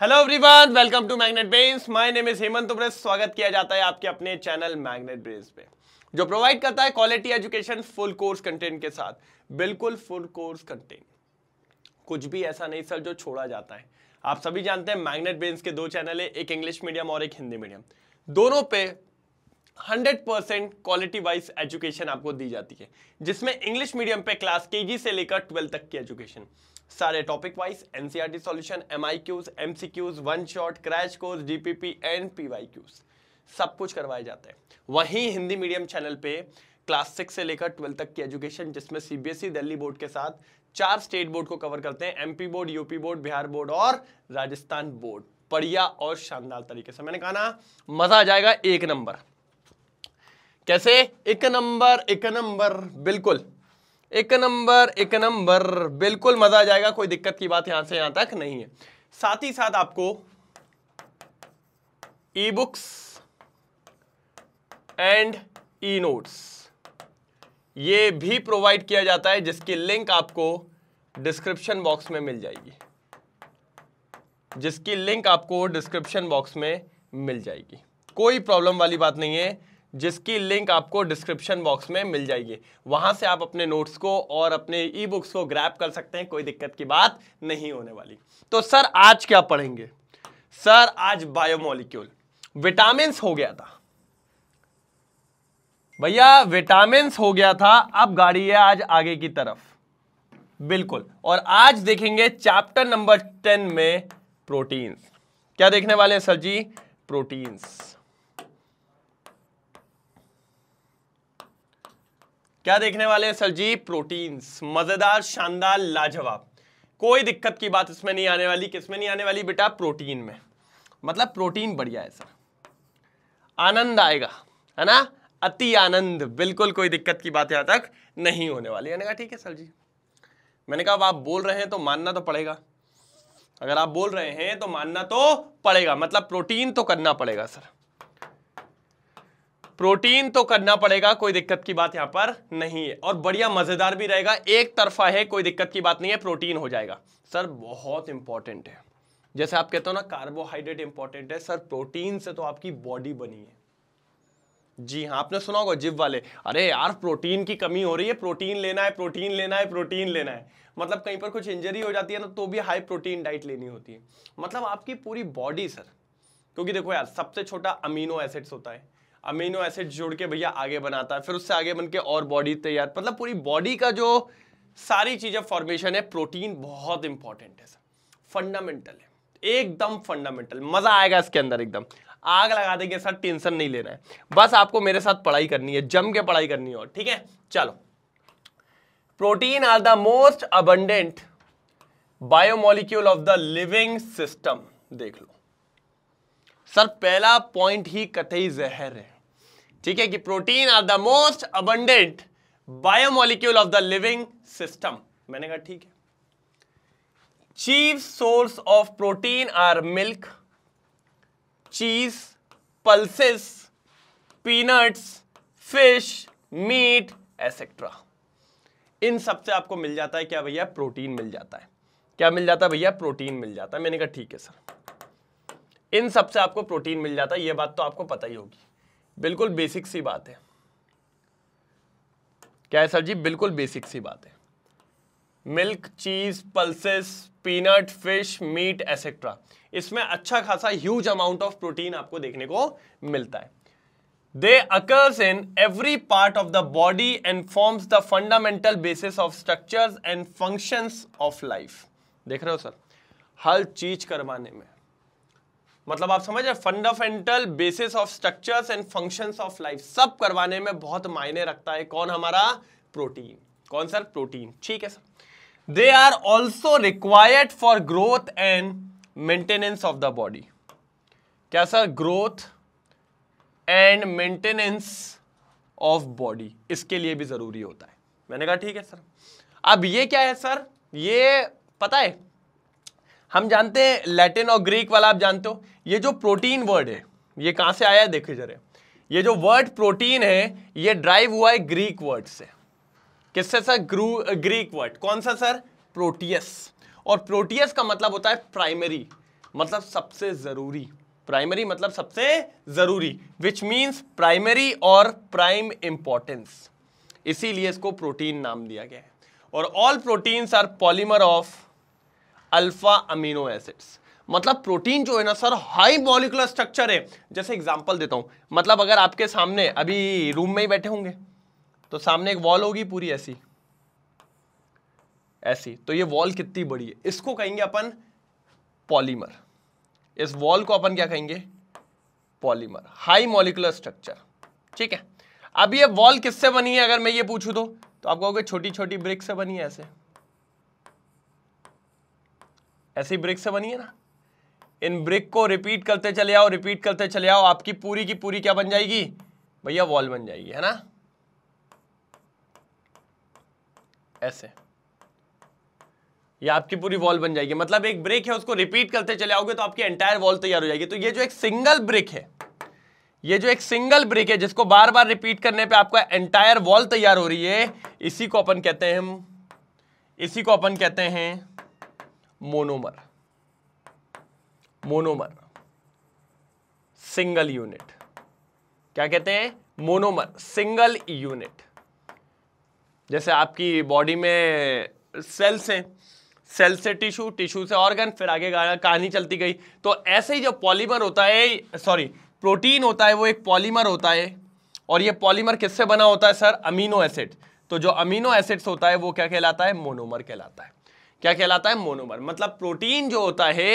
Hello everyone welcome to Magnet Brains my name is Hemant ब्रेस स्वागत किया जाता है आपके अपने चैनल मैग्नेट ब्रेन्स पे जो प्रोवाइड करता है quality education full course content के साथ बिल्कुल फुल कोर्स कंटेंट कुछ भी ऐसा नहीं सर जो छोड़ा जाता है आप सभी जानते हैं मैग्नेट ब्रेन्स के दो चैनल है एक इंग्लिश मीडियम और एक हिंदी मीडियम दोनों पे हंड्रेड क्वालिटी वाइज एजुकेशन आपको दी जाती है जिसमें इंग्लिश मीडियम पे क्लास के से लेकर ट्वेल्थ तक की एजुकेशन सारे टॉपिक वाइज एनसीईआरटी सॉल्यूशन एमआईक्यूज MCQs one shot crash course DPP and PYQs सब कुछ करवाए जाते हैं वहीं हिंदी मीडियम चैनल पे क्लास सिक्स से लेकर ट्वेल्थ तक की एजुकेशन जिसमें सीबीएसई e, दिल्ली बोर्ड के साथ चार स्टेट बोर्ड को कवर करते हैं MP board UP board Bihar board और राजस्थान बोर्ड बढ़िया और शानदार तरीके से मैंने कहा ना मजा आ जाएगा एक नंबर कैसे एक नंबर एक नंबर बिल्कुल एक नंबर एक नंबर बिल्कुल मजा आ जाएगा कोई दिक्कत की बात यहां से यहां तक नहीं है साथ ही साथ आपको e books and e notes ये भी प्रोवाइड किया जाता है जिसकी लिंक आपको डिस्क्रिप्शन बॉक्स में मिल जाएगी जिसकी लिंक आपको डिस्क्रिप्शन बॉक्स में मिल जाएगी कोई प्रॉब्लम वाली बात नहीं है जिसकी लिंक आपको डिस्क्रिप्शन बॉक्स में मिल जाएगी वहां से आप अपने नोट्स को और अपने ई बुक्स को ग्रैप कर सकते हैं कोई दिक्कत की बात नहीं होने वाली तो सर आज क्या पढ़ेंगे सर आज बायोमोलिक्यूल विटामिन हो गया था भैया विटामिन हो गया था अब गाड़ी है आज आगे की तरफ बिल्कुल और आज देखेंगे चैप्टर नंबर टेन में प्रोटीन्स क्या देखने वाले हैं सर जी प्रोटीन्स क्या देखने वाले हैं सर जी प्रोटीन्स मजेदार शानदार लाजवाब कोई दिक्कत की बात इसमें नहीं आने वाली किसमें नहीं आने वाली बेटा प्रोटीन में मतलब प्रोटीन बढ़िया है सर आनंद आएगा है ना अति आनंद बिल्कुल कोई दिक्कत की बात यहाँ तक नहीं होने वाली मैंने कहा ठीक है सर जी मैंने कहा आप बोल रहे हैं तो मानना तो पड़ेगा अगर आप बोल रहे हैं तो मानना तो पड़ेगा मतलब प्रोटीन तो करना पड़ेगा सर प्रोटीन तो करना पड़ेगा कोई दिक्कत की बात यहां पर नहीं है और बढ़िया मज़ेदार भी रहेगा एक तरफा है कोई दिक्कत की बात नहीं है प्रोटीन हो जाएगा सर बहुत इंपॉर्टेंट है जैसे आप कहते हो ना कार्बोहाइड्रेट इंपॉर्टेंट है सर प्रोटीन से तो आपकी बॉडी बनी है जी हाँ आपने सुना होगा जिब वाले अरे यार प्रोटीन की कमी हो रही है प्रोटीन लेना है प्रोटीन लेना है प्रोटीन लेना है मतलब कहीं पर कुछ इंजरी हो जाती है ना तो भी हाई प्रोटीन डाइट लेनी होती है मतलब आपकी पूरी बॉडी सर क्योंकि देखो यार सबसे छोटा अमीनो एसिड्स होता है अमीनो एसिड जोड़ के भैया आगे बनाता है फिर उससे आगे बन के और बॉडी तैयार मतलब पूरी बॉडी का जो सारी चीज़ें फॉर्मेशन है प्रोटीन बहुत इंपॉर्टेंट है सर फंडामेंटल है एकदम फंडामेंटल मजा आएगा इसके अंदर एकदम आग लगा देंगे सर टेंशन नहीं लेना है बस आपको मेरे साथ पढ़ाई करनी है जम के पढ़ाई करनी है और ठीक है चलो protein are the most abundant biomolecule of the living system देख लो सर पहला पॉइंट ही कतई जहर है ठीक है कि protein are the most abundant biomolecule of the living system मैंने कहा ठीक है chief source of protein are milk cheese pulses peanuts fish meat etcetera इन सब से आपको मिल जाता है क्या भैया प्रोटीन मिल जाता है क्या मिल जाता है भैया प्रोटीन मिल जाता है मैंने कहा ठीक है सर इन सब से आपको प्रोटीन मिल जाता है यह बात तो आपको पता ही होगी बिल्कुल बेसिक सी बात है क्या है सर जी बिल्कुल बेसिक सी बात है milk cheese pulses peanut fish meat etcetera इसमें अच्छा खासा ह्यूज अमाउंट ऑफ प्रोटीन आपको देखने को मिलता है they occur in every part of the body and forms the fundamental basis of structures and functions of life देख रहे हो सर हर चीज करवाने में मतलब आप समझ रहे fundamental basis of structures and functions of life सब करवाने में बहुत मायने रखता है कौन हमारा प्रोटीन कौन सर प्रोटीन ठीक है sir they are also required for growth and maintenance of the body क्या sir growth and maintenance of body इसके लिए भी जरूरी होता है मैंने कहा ठीक है सर अब ये क्या है सर ये पता है हम जानते हैं लैटिन और ग्रीक वाला आप जानते हो ये जो प्रोटीन वर्ड है ये कहाँ से आया है देखिए जरा ये जो वर्ड प्रोटीन है ये ड्राइव हुआ है ग्रीक वर्ड से किससे सर ग्रू ग्रीक वर्ड कौन सा सर प्रोटियस और प्रोटियस का मतलब होता है प्राइमरी मतलब सबसे ज़रूरी प्राइमरी मतलब सबसे ज़रूरी विच मीन्स प्राइमरी और प्राइम इंपॉर्टेंस इसीलिए इसको प्रोटीन नाम दिया गया है और all proteins are polymer of alpha amino acids मतलब प्रोटीन जो है ना सर हाई मॉलिकुलर स्ट्रक्चर है जैसे एग्जांपल देता हूँ मतलब अगर आपके सामने अभी रूम में ही बैठे होंगे तो सामने एक वॉल होगी पूरी ऐसी ऐसी तो ये वॉल कितनी बड़ी है इसको कहेंगे अपन पॉलीमर इस वॉल को अपन क्या कहेंगे पॉलीमर हाई मॉलिकुलर स्ट्रक्चर ठीक है अब ये वॉल किससे बनी है अगर मैं ये पूछूँ तो, तो आप कहोगे छोटी छोटी ब्रिक से बनी है ऐसे ही ब्रिक से बनी है ना इन ब्रिक को रिपीट करते चले आओ रिपीट करते चले आओ आपकी पूरी की पूरी क्या बन जाएगी भैया वॉल बन जाएगी है ना ऐसे ये आपकी पूरी वॉल बन जाएगी मतलब एक ब्रेक है उसको रिपीट करते चले आओगे तो आपकी एंटायर वॉल तैयार हो जाएगी तो ये जो एक सिंगल ब्रेक है ये जो एक सिंगल ब्रेक है जिसको बार बार रिपीट करने पे आपका एंटायर वॉल तैयार हो रही है इसी को अपन कहते हैं हम इसी को अपन कहते हैं मोनोमर मोनोमर सिंगल यूनिट क्या कहते हैं मोनोमर सिंगल यूनिट जैसे आपकी बॉडी में सेल्स हैं सेल से टिश्यू टिश्यू से ऑर्गन फिर आगे कहानी चलती गई तो ऐसे ही जो पॉलीमर होता है सॉरी प्रोटीन होता है वो एक पॉलीमर होता है और ये पॉलीमर किससे बना होता है सर अमीनो एसिड तो जो अमीनो एसिड्स होता है वो क्या कहलाता है मोनोमर कहलाता है क्या कहलाता है मोनोमर मतलब प्रोटीन जो होता है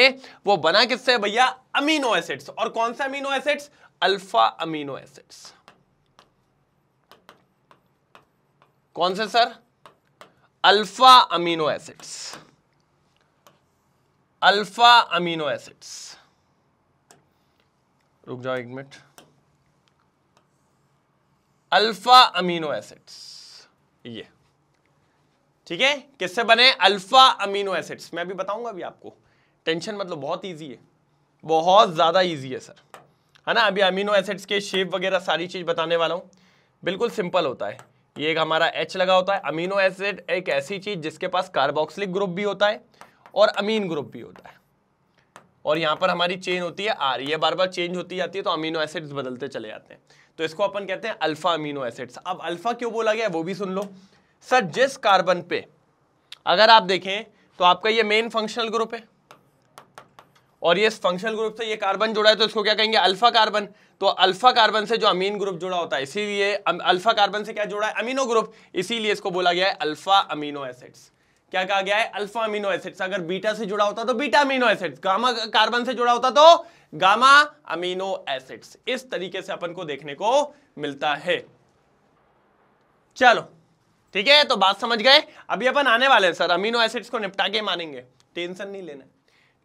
वो बना किससे भैया अमीनो एसिड्स और कौन सा amino acids alpha amino acids कौन से sir alpha amino acids alpha amino acids रुक जाओ एक मिनट अल्फा अमीनो एसिड्स ये ठीक है किससे बने अल्फा अमीनो एसिड्स मैं भी बताऊंगा अभी आपको टेंशन मतलब बहुत ईजी है बहुत ज़्यादा ईजी है सर है ना अभी अमीनो एसिड्स के शेप वगैरह सारी चीज़ बताने वाला हूँ बिल्कुल सिंपल होता है ये एक हमारा एच लगा होता है अमीनो एसिड एक ऐसी चीज़ जिसके पास कार्बोक्सिलिक ग्रुप भी होता है और अमीन ग्रुप भी होता है और यहाँ पर हमारी चेन होती है आर ये बार बार चेंज होती जाती है तो अमीनो एसिड्स बदलते चले जाते हैं तो इसको अपन कहते हैं अल्फा अमीनो एसिड्स अब अल्फा क्यों बोला गया वो भी सुन लो सर जिस कार्बन पे अगर आप देखें तो आपका ये मेन फंक्शनल ग्रुप है और ये फंक्शनल ग्रुप से ये कार्बन जुड़ा है तो इसको क्या कहेंगे अल्फा कार्बन तो अल्फा कार्बन से जो अमीन ग्रुप जुड़ा होता है इसीलिए अल्फा कार्बन से क्या जुड़ा है अमीनो ग्रुप इसीलिए इसको बोला गया है अल्फा अमीनो एसिड्स क्या कहा गया है अल्फा अमीनो एसिड्स अगर बीटा से जुड़ा होता तो beta amino acids gamma carbon से जुड़ा होता तो गामा अमीनो एसिड्स इस तरीके से अपन को देखने को मिलता है चलो ठीक है तो बात समझ गए अभी अपन आने वाले हैं सर अमीनो एसिड्स को निपटा के मानेंगे टेंशन नहीं लेना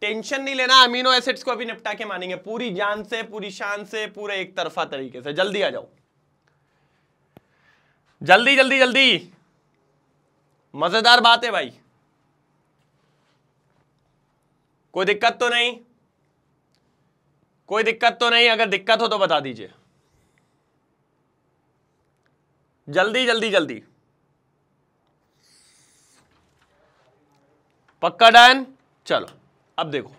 टेंशन नहीं लेना अमीनो एसिड्स को अभी निपटा के मानेंगे पूरी जान से पूरी शान से पूरे एक तरफा तरीके से जल्दी आ जाओ जल्दी जल्दी जल्दी मजेदार बात है भाई कोई दिक्कत तो नहीं कोई दिक्कत तो नहीं अगर दिक्कत हो तो बता दीजिए जल्दी जल्दी जल्दी पक्का डायन चलो अब देखो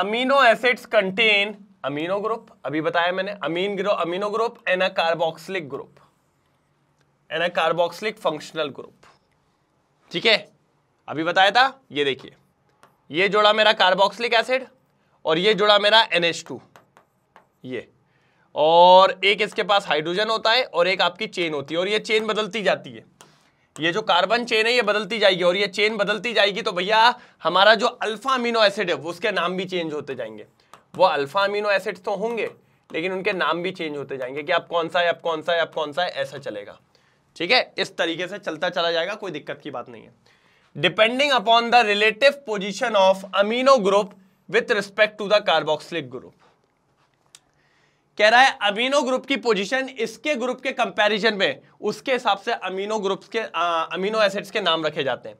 amino acids contain amino group अभी बताया मैंने amine group amino group and a carboxylic group and a carboxylic functional group ठीक है अभी बताया था ये देखिए ये जोड़ा मेरा कार्बोक्सिलिक एसिड और ये जुड़ा मेरा एन ये और एक इसके पास हाइड्रोजन होता है और एक आपकी चेन होती है और ये चेन बदलती जाती है ये जो कार्बन चेन है ये बदलती जाएगी और ये चेन बदलती जाएगी तो भैया हमारा जो अल्फा अमीनो एसिड है उसके नाम भी चेंज होते जाएंगे वो अल्फा अमीनो एसिड तो होंगे लेकिन उनके नाम भी चेंज होते जाएंगे कि आप कौन सा है आप कौन सा है आप कौन सा है ऐसा चलेगा ठीक है इस तरीके से चलता चला जाएगा कोई दिक्कत की बात नहीं है depending upon the relative position of amino group with respect to the carboxylic group कह रहा है अमीनो ग्रुप की पोजीशन इसके ग्रुप के कंपैरिजन में उसके हिसाब से अमीनो ग्रुप्स के आ, अमीनो एसिड्स के नाम रखे जाते हैं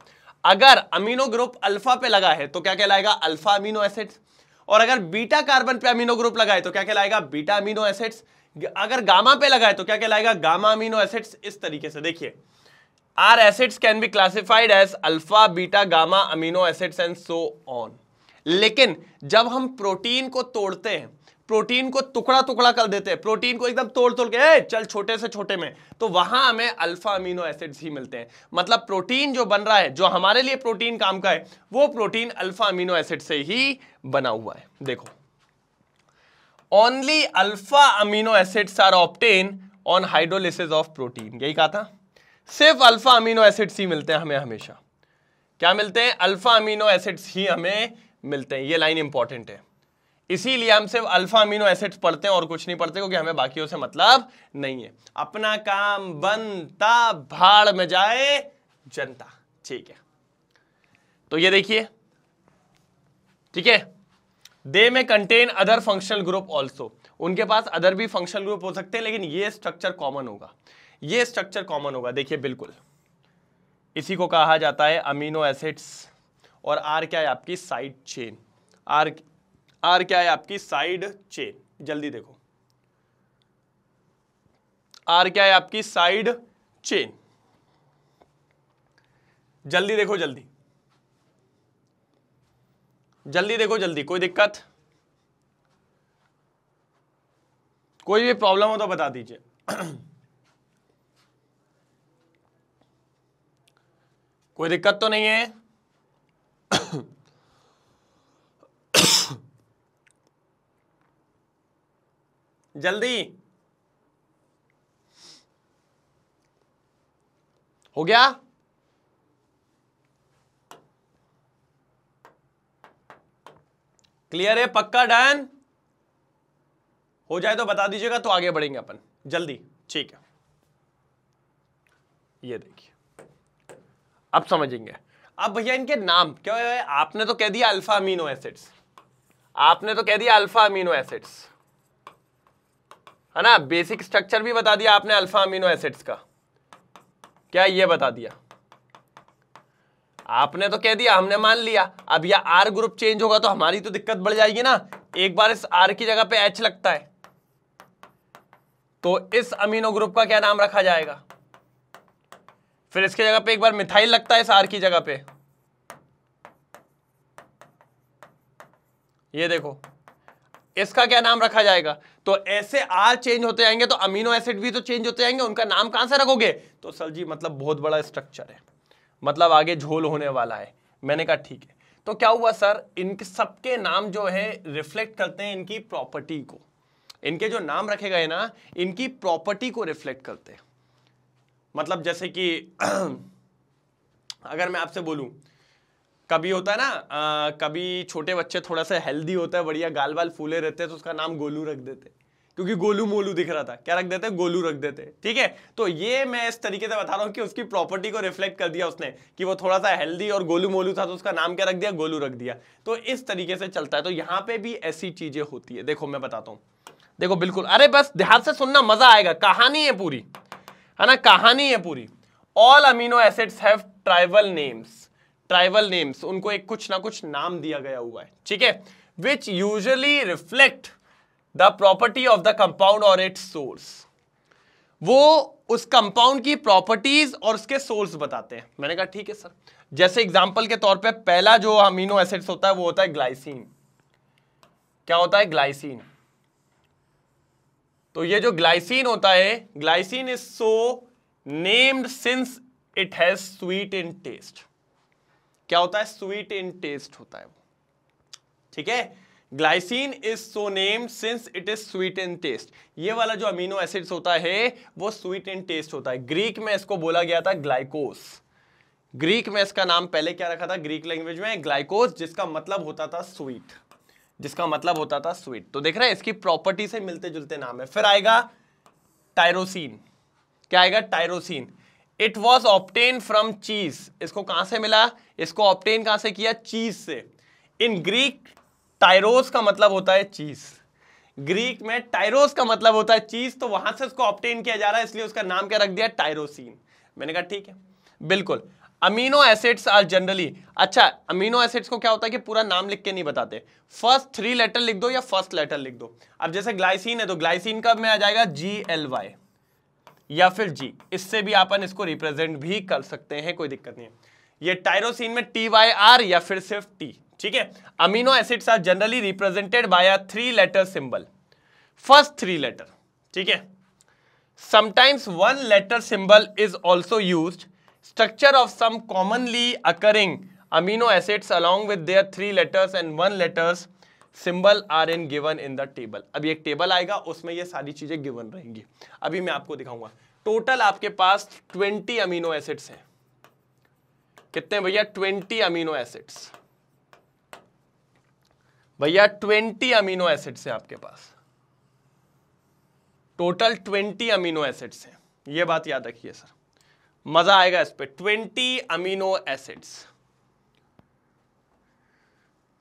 अगर अमीनो ग्रुप अल्फा पे लगा है तो क्या कहलाएगा अल्फा अमीनो एसिड्स और अगर बीटा कार्बन पे अमीनो ग्रुप लगाए तो क्या कहलाएगा बीटा अमीनो एसिड्स अगर गामा पे लगाए तो क्या कहलाएगा गामा अमीनो एसिड्स इस तरीके से देखिए are acids can be classified as alpha beta gamma amino acids and so on लेकिन जब हम प्रोटीन को तोड़ते हैं प्रोटीन को टुकड़ा टुकड़ा कर देते हैं प्रोटीन को एकदम तोड़ तोड़ के ए, चल छोटे से छोटे में तो वहां हमें अल्फा अमीनो एसिड्स ही मिलते हैं मतलब प्रोटीन जो बन रहा है जो हमारे लिए प्रोटीन काम का है वो प्रोटीन अल्फा अमीनो एसिड से ही बना हुआ है देखो only alpha amino acids are obtained on hydrolysis of protein यही कहा था सिर्फ अल्फा अमीनो एसिड्स ही मिलते हैं हमें हमेशा क्या मिलते हैं अल्फा अमीनो एसिड्स ही हमें मिलते हैं ये लाइन इंपॉर्टेंट है इसीलिए हम सिर्फ अल्फा अमीनो एसिड्स पढ़ते हैं और कुछ नहीं पढ़ते क्योंकि हमें बाकियों से मतलब नहीं है अपना काम बनता भाड़ में जाए जनता ठीक है तो ये देखिए ठीक है they may contain other functional group also उनके पास अदर भी फंक्शनल ग्रुप हो सकते हैं लेकिन ये स्ट्रक्चर कॉमन होगा ये स्ट्रक्चर कॉमन होगा देखिए बिल्कुल इसी को कहा जाता है अमीनो एसिड्स और आर क्या है आपकी साइड चेन आर आर क्या है आपकी साइड चेन जल्दी देखो आर क्या है आपकी साइड चेन जल्दी देखो जल्दी जल्दी देखो जल्दी कोई दिक्कत कोई भी प्रॉब्लम हो तो बता दीजिए कोई दिक्कत तो नहीं है जल्दी हो गया क्लियर है पक्का डन हो जाए तो बता दीजिएगा तो आगे बढ़ेंगे अपन जल्दी ठीक है ये देखिए अब समझेंगे अब भैया इनके नाम क्या है आपने तो कह दिया अल्फा अमीनो एसिड्स आपने तो कह दिया अल्फा अमीनो एसिड्स है ना बेसिक स्ट्रक्चर भी बता दिया आपने अल्फा अमीनो एसिड्स का क्या ये बता दिया आपने तो कह दिया हमने मान लिया अब यह आर ग्रुप चेंज होगा तो हमारी तो दिक्कत बढ़ जाएगी ना एक बार इस आर की जगह पे एच लगता है तो इस अमीनो ग्रुप का क्या नाम रखा जाएगा फिर इसके जगह पे एक बार मिथाइल लगता है इस आर की जगह पे ये देखो इसका क्या नाम रखा जाएगा तो ऐसे आर चेंज होते जाएंगे तो अमीनो एसिड भी तो चेंज होते जाएंगे उनका नाम कहां से रखोगे तो सर जी मतलब बहुत बड़ा स्ट्रक्चर है मतलब आगे झोल होने वाला है मैंने कहा ठीक है तो क्या हुआ सर इनके सबके नाम जो है रिफ्लेक्ट करते हैं इनकी प्रॉपर्टी को इनके जो नाम रखे गए ना इनकी प्रॉपर्टी को रिफ्लेक्ट करते हैं मतलब जैसे कि अगर मैं आपसे बोलूं कभी होता है ना आ, कभी छोटे बच्चे थोड़ा सा हेल्दी होता है बढ़िया गाल वाल फूले रहते हैं तो उसका नाम गोलू रख देते क्योंकि गोलू मोलू दिख रहा था क्या रख देते गोलू रख देते ठीक है तो ये मैं इस तरीके से बता रहा हूँ कि उसकी प्रॉपर्टी को रिफ्लेक्ट कर दिया उसने कि वो थोड़ा सा हेल्दी और गोलू मोलू था तो उसका नाम क्या रख दिया गोलू रख दिया तो इस तरीके से चलता है तो यहाँ पे भी ऐसी चीजें होती है देखो मैं बताता हूँ देखो बिल्कुल अरे बस ध्यान से सुनना मजा आएगा कहानी है पूरी है ना कहानी है पूरी all amino acids have trivial names trivial names उनको एक कुछ ना कुछ नाम दिया गया हुआ है ठीक है which usually reflect the property of the compound और इट्स सोर्स वो उस कंपाउंड की प्रॉपर्टीज और उसके सोर्स बताते हैं मैंने कहा ठीक है सर जैसे एग्जाम्पल के तौर पे पहला जो अमीनो एसिड्स होता है वो होता है ग्लाइसिन क्या होता है ग्लाइसिन तो ये जो ग्लाइसिन होता है glycine is so named since it has sweet in taste क्या होता है स्वीट इन टेस्ट होता है ठीक है glycine is so name since it is sweet in taste ये वाला जो अमीनो एसिड्स होता है वो स्वीट इन टेस्ट होता है ग्रीक में इसको बोला गया था ग्लाइकोस ग्रीक में इसका नाम पहले क्या रखा था ग्रीक लैंग्वेज में ग्लाइकोस जिसका मतलब होता था स्वीट जिसका मतलब होता था स्वीट तो देख रहे हैं इसकी प्रॉपर्टी से मिलते जुलते नाम है फिर आएगा टायरोसिन क्या आएगा tyrosine it was obtained from cheese इसको कहां से मिला इसको ऑप्टेन कहां से किया चीज से इन ग्रीक टायरोस का मतलब होता है चीज ग्रीक में टायरोस का मतलब होता है चीज तो वहां से उसको ऑप्टेन किया जा रहा है इसलिए उसका नाम क्या रख दिया टायरोसिन मैंने कहा ठीक है बिल्कुल अमीनो एसिड्स आर जनरली अच्छा अमीनो एसिड्स को क्या होता है कि पूरा नाम लिख के नहीं बताते फर्स्ट थ्री लेटर लिख दो या फर्स्ट लेटर लिख दो अब जैसे ग्लाइसिन है तो ग्लाइसिन का में आ जाएगा जी एल वाई या फिर जी इससे भी आप इसको रिप्रेजेंट भी कर सकते हैं कोई दिक्कत नहीं ये टाइरोसिन में टी वाई आर या फिर सिर्फ टी ठीक है amino acid are generally represented by a three letter symbol first three letter ठीक है sometimes one letter symbol is also use structure of some commonly occurring amino acids along with three letters and one letters symbol are an given in the table अभी एक table आएगा उसमें ये सारी चीज़ें given रहेंगी अभी मैं आपको दिखाऊंगा टोटल आपके पास ट्वेंटी अमीनो एसिड्स हैं कितने भैया ट्वेंटी अमीनो एसिड्स भैया ट्वेंटी अमीनो एसिड्स हैं आपके पास टोटल ट्वेंटी अमीनो एसिड्स हैं ये बात याद रखिए सर मजा आएगा इस पर ट्वेंटी अमीनो एसिड्स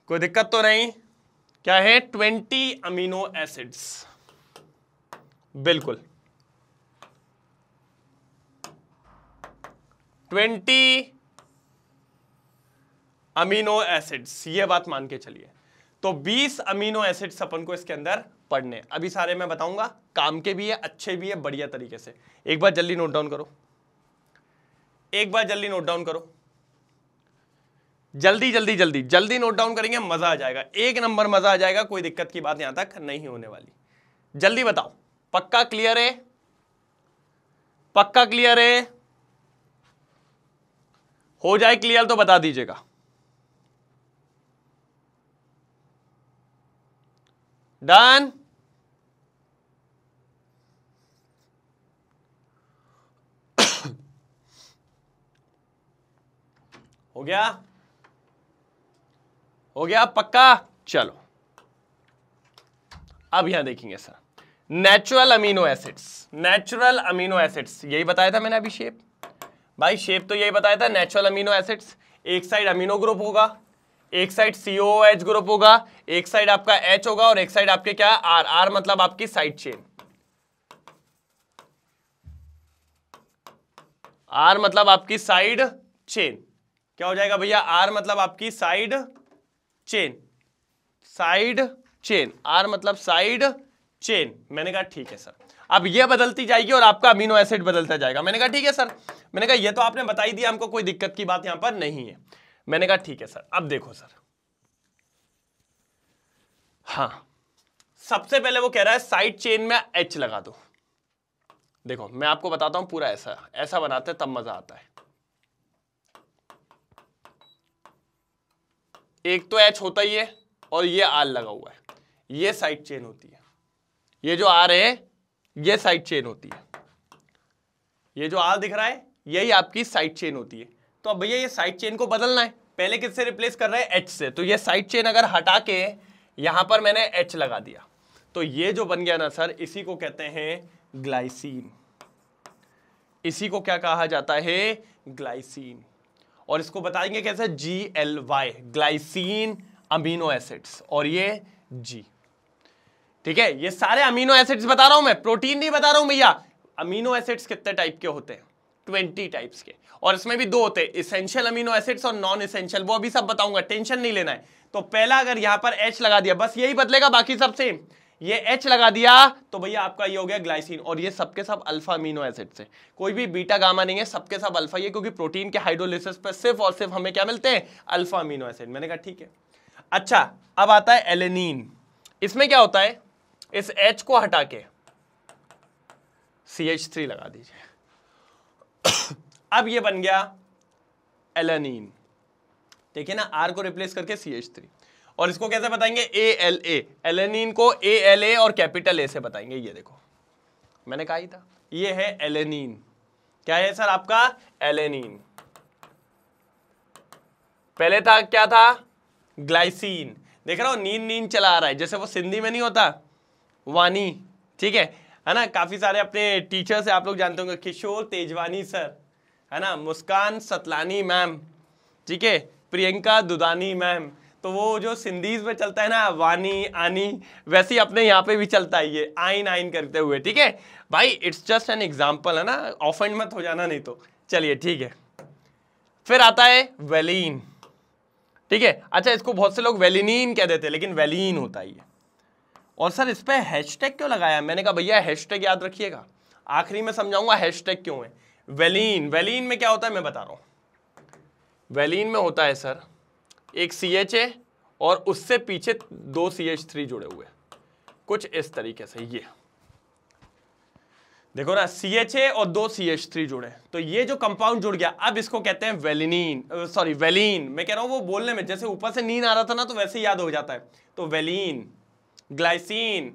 कोई दिक्कत तो नहीं क्या है ट्वेंटी अमीनो एसिड्स बिल्कुल ट्वेंटी अमीनो एसिड्स ये बात मान के चलिए तो 20 अमीनो एसिड्स अपन को इसके अंदर पढ़ने अभी सारे मैं बताऊंगा काम के भी है अच्छे भी है बढ़िया तरीके से एक बार जल्दी नोट डाउन करो एक बार जल्दी नोट डाउन करो जल्दी जल्दी जल्दी जल्दी नोट डाउन करेंगे मजा आ जाएगा एक नंबर मजा आ जाएगा कोई दिक्कत की बात यहां तक नहीं होने वाली जल्दी बताओ पक्का क्लियर है पक्का क्लियर है हो जाए क्लियर तो बता दीजिएगा डन हो गया हो गया पक्का चलो अब यहां देखेंगे sir natural amino acids natural amino acids यही बताया था मैंने अभी शेप भाई शेप तो यही बताया था नेचुरल अमीनो एसिड्स एक साइड अमीनो ग्रुप होगा एक साइड सीओ एच ग्रुप होगा एक साइड आपका एच होगा और एक साइड आपके क्या आर आर मतलब आपकी साइड चेन आर मतलब आपकी साइड चेन क्या हो जाएगा भैया आर मतलब आपकी side chain side chain R मतलब साइड चेन मैंने कहा ठीक है सर अब ये बदलती जाएगी और आपका अमीनो एसिड बदलता जाएगा मैंने कहा ठीक है सर मैंने कहा ये तो आपने बताई दिया हमको कोई दिक्कत की बात यहां पर नहीं है मैंने कहा ठीक है सर अब देखो सर हाँ सबसे पहले वो कह रहा है साइड चेन में एच लगा दो देखो मैं आपको बताता हूं पूरा ऐसा ऐसा बनाते तब मजा आता है एक तो एच होता ही है और ये आर लगा हुआ है ये साइड चेन होती है ये जो आर है ये साइड चेन होती है ये जो आर दिख रहा है यही आपकी साइड चेन होती है तो अब भैया ये साइड चेन को बदलना है पहले किससे रिप्लेस कर रहे हैं एच से तो ये साइड चेन अगर हटा के यहां पर मैंने एच लगा दिया तो ये जो बन गया ना सर इसी को कहते हैं ग्लाइसिन इसी को क्या कहा जाता है ग्लाइसिन और इसको बताएंगे कैसे G L Y glycine amino acids और ये जी ठीक है ये सारे अमीनो एसिड्स बता रहा हूं मैं प्रोटीन नहीं बता रहा हूं भैया अमीनो एसिड्स कितने टाइप के होते हैं ट्वेंटी टाइप्स के और इसमें भी दो होते हैं इसेंशियल अमीनो एसिड्स और नॉन इसेंशियल वो अभी सब बताऊंगा टेंशन नहीं लेना है तो पहला अगर यहां पर एच लगा दिया बस यही बदलेगा बाकी सब सेम ये एच लगा दिया तो भैया आपका ये हो गया ग्लाइसिन और ये सबके सब अल्फा अमीनो एसिड से कोई भी बीटा गामा नहीं है सबके सब अल्फा ये क्योंकि प्रोटीन के हाइड्रोलिसिस पर सिर्फ और सिर्फ हमें क्या मिलते हैं अल्फा अमीनो एसिड मैंने कहा ठीक है अच्छा अब आता है एलेनिन इसमें क्या होता है इस एच को हटा के सी थ्री लगा दीजिए अब ये बन गया ठीक देखिए ना आर को रिप्लेस करके सी थ्री और इसको कैसे बताएंगे ए एल ए एलेनिन को ए एल ए और कैपिटल ए से बताएंगे ये देखो मैंने कहा ही था ये है एलेनिन क्या है सर आपका एलेनिन पहले था क्या था ग्लाइसिन देख रहा हो नींद नींद चला आ रहा है जैसे वो सिंधी में नहीं होता वानी ठीक है है ना काफ़ी सारे अपने टीचर से आप लोग जानते होंगे किशोर तेजवानी सर है ना मुस्कान सतलानी मैम ठीक है प्रियंका दुदानी मैम तो वो जो सिंधीज में चलता है ना वानी आनी वैसे ही अपने यहाँ पे भी चलता है ये आइन आइन करते हुए ठीक है भाई इट्स जस्ट एन एग्जाम्पल है ना ऑफेंड मत हो जाना नहीं तो चलिए ठीक है फिर आता है वेलिन ठीक है अच्छा इसको बहुत से लोग वेलिनीन कह देते हैं लेकिन वेलिन होता ही है और सर इस पर हैशटैग क्यों लगाया मैंने कहा भैया हैशटैग याद रखिएगा आखिरी में समझाऊंगा हैशटैग क्यों है वेलिन वेलिन में क्या होता है मैं बता रहा हूँ वेलिन में होता है सर एक सी एच ए और उससे पीछे दो सी एच थ्री जुड़े हुए कुछ इस तरीके से ये देखो ना सी एच ए और दो सी एच थ्री जुड़े तो ये जो कंपाउंड जुड़ गया अब इसको कहते हैं वेलिनीन सॉरी वेलिन मैं कह रहा हूं वो बोलने में जैसे ऊपर से नींद आ रहा था ना तो वैसे याद हो जाता है तो वेलिन ग्लाइसिन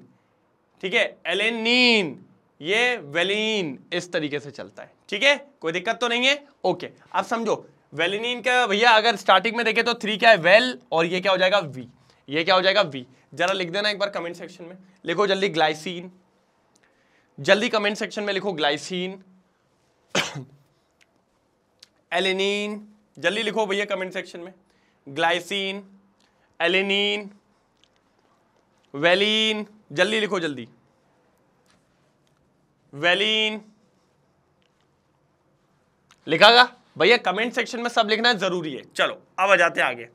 ठीक है एलेनिन ये वेलिन इस तरीके से चलता है ठीक है कोई दिक्कत तो नहीं है ओके अब समझो वेलिनिन का भैया अगर स्टार्टिंग में देखें तो थ्री क्या है वेल और ये क्या हो जाएगा वी ये क्या हो जाएगा वी जरा लिख देना एक बार कमेंट सेक्शन में लिखो जल्दी ग्लाइसिन जल्दी कमेंट सेक्शन में लिखो ग्लाइसिन एलिनिन जल्दी लिखो भैया कमेंट सेक्शन में ग्लाइसिन एलिनिन वेलिन जल्दी लिखो जल्दी वेलिन लिखा गा? भैया कमेंट सेक्शन में सब लिखना जरूरी है चलो अब आ जाते हैं आगे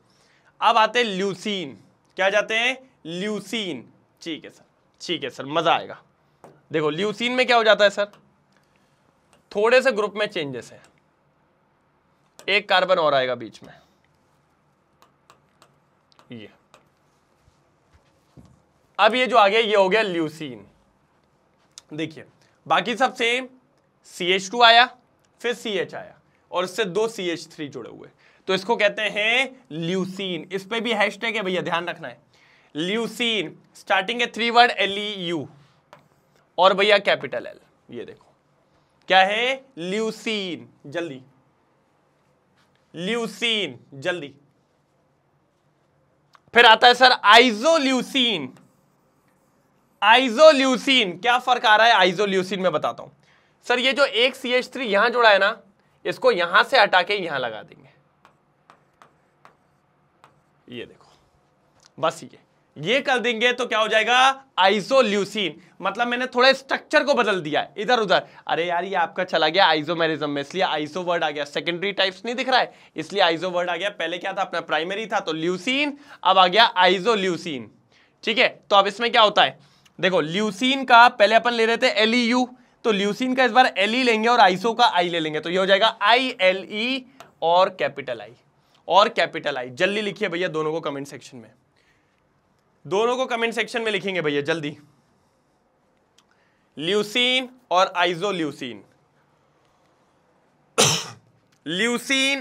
अब आते हैं ल्यूसीन क्या जाते हैं ल्यूसीन ठीक है सर ठीक है सर मज़ा आएगा देखो ल्यूसीन में क्या हो जाता है सर थोड़े से ग्रुप में चेंजेस है एक कार्बन और आएगा बीच में ये अब ये जो आ गया ये हो गया ल्यूसीन देखिए बाकी सब सेम सी एच टू आया फिर सी एच आया और इससे दो सी एच थ्री जुड़े हुए तो इसको कहते हैं ल्यूसीन इस पर भी हैश टैग है भैया ध्यान रखना है ल्यूसीन स्टार्टिंग है three word L E U और भैया कैपिटल एल ये देखो क्या है ल्यूसीन जल्दी ल्यूसीन जल्दी फिर आता है सर आइजोल्यूसीन आइजोल्यूसीन क्या फर्क आ रहा है आइजोल्यूसीन में बताता हूं सर ये जो एक सी एच थ्री यहां जुड़ा है ना इसको यहां से हटा के यहां लगा देंगे ये देखो बस ये ये कर देंगे तो क्या हो जाएगा आइसोल्यूसिन मतलब मैंने थोड़ा स्ट्रक्चर को बदल दिया है इधर उधर अरे यार ये आपका चला गया आइसोमेरिज्म में इसलिए आइसो वर्ड आ गया सेकेंडरी टाइप्स नहीं दिख रहा है इसलिए आइसो वर्ड आ गया पहले क्या था अपना प्राइमरी था तो ल्यूसिन अब आ गया आइसोल्यूसिन ठीक है तो अब इसमें क्या होता है देखो ल्यूसिन का पहले अपन ले रहे थे यू तो ल्यूसिन का इस बार एल ई e लेंगे और आइसो का आई ले लेंगे तो ये हो जाएगा आई एल ई और कैपिटल आई और कैपिटल आई जल्दी लिखिए भैया दोनों को कमेंट सेक्शन में दोनों को कमेंट सेक्शन में लिखेंगे भैया जल्दी ल्यूसिन और आइजो ल्यूसिन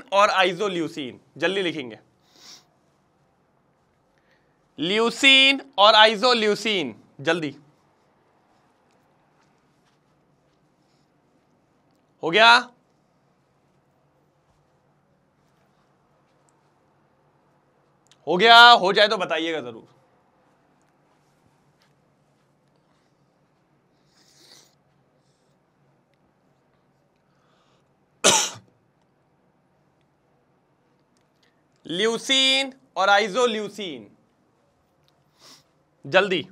और आइजो ल्यूसिन जल्दी लिखेंगे ल्यूसिन और आइजो ल्यूसिन जल्दी हो गया हो गया हो जाए तो बताइएगा जरूर ल्यूसीन और आइजोल्यूसीन जल्दी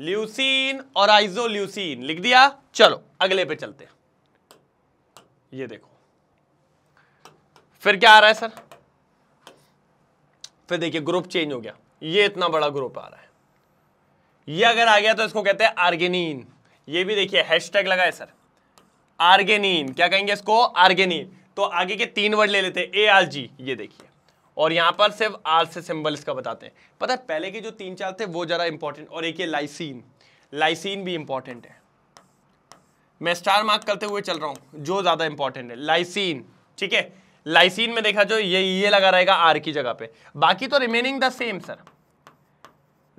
ल्यूसीन और आइजोल्यूसीन लिख दिया चलो अगले पे चलते हैं ये देखो फिर क्या आ रहा है सर फिर देखिए ग्रुप चेंज हो गया ये इतना बड़ा ग्रुप आ रहा है ये अगर आ गया तो इसको कहते हैं आर्गेनिन ये भी देखिए हैशटैग लगा है सर आर्गेनिन क्या कहेंगे इसको आर्गेनिन तो आगे के तीन वर्ड ले लेते हैं ए आर जी ये देखिए और यहाँ पर सिर्फ आर से सिंबल इसका बताते हैं पता है पहले के जो तीन चार थे वो ज़रा इंपॉर्टेंट और एक ये लाइसिन लाइसिन भी इंपॉर्टेंट है मैं स्टार मार्क करते हुए चल रहा हूँ जो ज़्यादा इंपॉर्टेंट है लाइसिन ठीक है लाइसिन में देखा जो ये ये लगा रहेगा आर की जगह पे बाकी तो remaining the same sir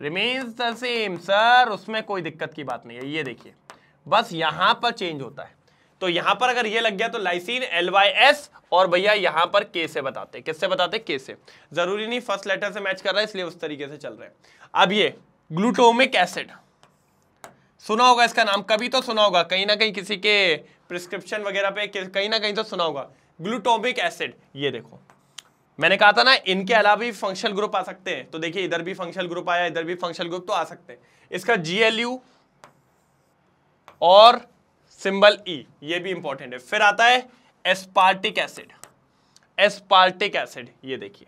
remains the same sir उसमें कोई दिक्कत की बात नहीं है ये देखिए बस यहाँ पर चेंज होता है तो यहां पर अगर ये लग गया तो लाइसिन एल वाई एस और भैया यहां पर के से बताते किससे बताते के से जरूरी नहीं फर्स्ट लेटर से मैच कर रहा है इसलिए उस तरीके से चल रहे हैं अब ये ग्लूटोमिक एसिड सुना होगा इसका नाम कभी तो सुना होगा कहीं ना कहीं किसी के प्रिस्क्रिप्शन वगैरह पे कहीं ना कहीं तो सुना होगा ग्लूटोमिक एसिड ये देखो मैंने कहा था ना इनके अलावा भी फंक्शनल ग्रुप आ सकते हैं तो देखिए इधर भी फंक्शनल ग्रुप आया इधर भी फंक्शनल ग्रुप तो आ सकते हैं इसका जीएलयू और सिंबल ई e, ये भी इंपॉर्टेंट है फिर आता है एस्पार्टिक एसिड एस्पार्टिक एसिड ये देखिए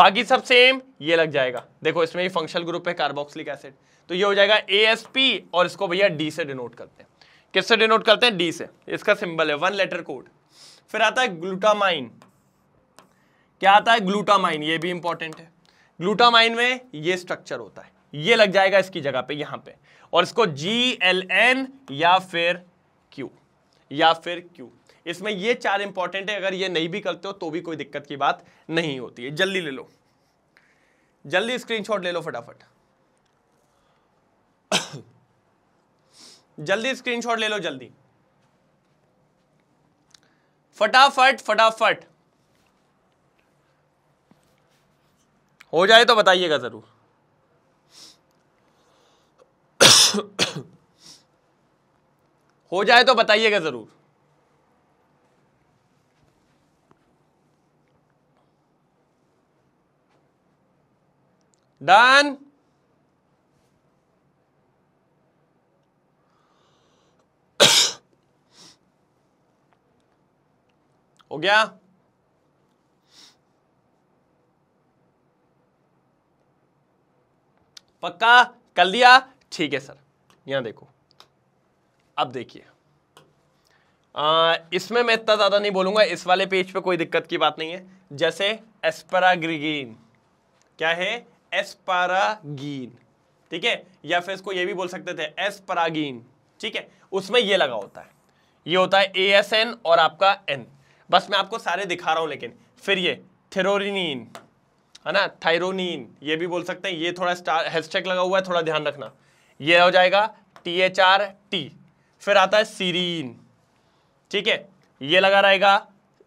बाकी सब सेम ये लग जाएगा देखो इसमें ही फंक्शनल ग्रुप है कार्बोक्सिलिक एसिड तो ये हो जाएगा ए और इसको भैया डी से डिनोट करते हैं किससे डिनोट करते हैं डी से इसका सिंबल है वन लेटर कोड फिर आता है ग्लूटामाइन क्या आता है ग्लूटामाइन ये भी इंपॉर्टेंट है ग्लूटामाइन में ये स्ट्रक्चर होता है ये लग जाएगा इसकी जगह पे यहां पे और इसको जी एल एन या फिर क्यू या फिर क्यू इसमें ये चार इंपॉर्टेंट है अगर ये नहीं भी करते हो तो भी कोई दिक्कत की बात नहीं होती है जल्दी ले लो जल्दी स्क्रीनशॉट ले लो फटाफट जल्दी स्क्रीनशॉट ले लो जल्दी फटाफट फटाफट हो जाए तो बताइएगा जरूर हो जाए तो बताइएगा जरूर डन हो गया पक्का कर दिया ठीक है सर यहां देखो अब देखिए इसमें मैं इतना ज़्यादा नहीं बोलूंगा इस वाले पेज पे कोई दिक्कत की बात नहीं है जैसे एस्पराग्रीन क्या है एस्पारागीन ठीक है या फिर इसको ये भी बोल सकते थे एस्परागीन ठीक है उसमें ये लगा होता है ये होता है ए एस एन और आपका एन बस मैं आपको सारे दिखा रहा हूं लेकिन फिर ये थेरोनिन है ना थायरोनिन ये भी बोल सकते हैं ये थोड़ा स्टार हेस्टेक लगा हुआ है थोड़ा ध्यान रखना ये हो जाएगा टी एच आर टी फिर आता है सीरीन ठीक है ये लगा रहेगा